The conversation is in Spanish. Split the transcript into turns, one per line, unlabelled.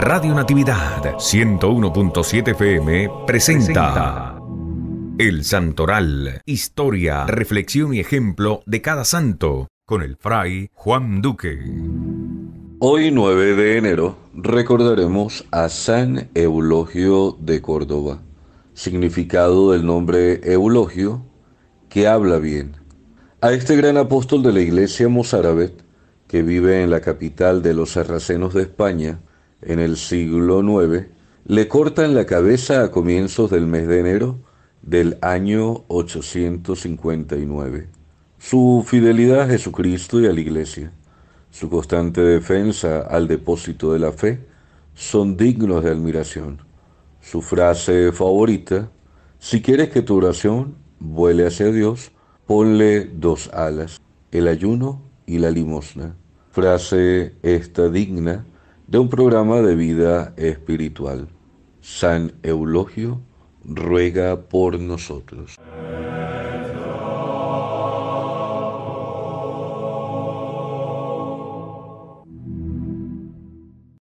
Radio Natividad 101.7 FM presenta El Santoral, historia, reflexión y ejemplo de cada santo, con el fray Juan Duque.
Hoy 9 de enero recordaremos a San Eulogio de Córdoba, significado del nombre Eulogio, que habla bien. A este gran apóstol de la iglesia mozárabe, que vive en la capital de los sarracenos de España, en el siglo IX, le cortan la cabeza a comienzos del mes de enero del año 859. Su fidelidad a Jesucristo y a la Iglesia, su constante defensa al depósito de la fe, son dignos de admiración. Su frase favorita, si quieres que tu oración vuele hacia Dios, ponle dos alas, el ayuno y la limosna. Frase esta digna de un programa de vida espiritual. San Eulogio ruega por nosotros.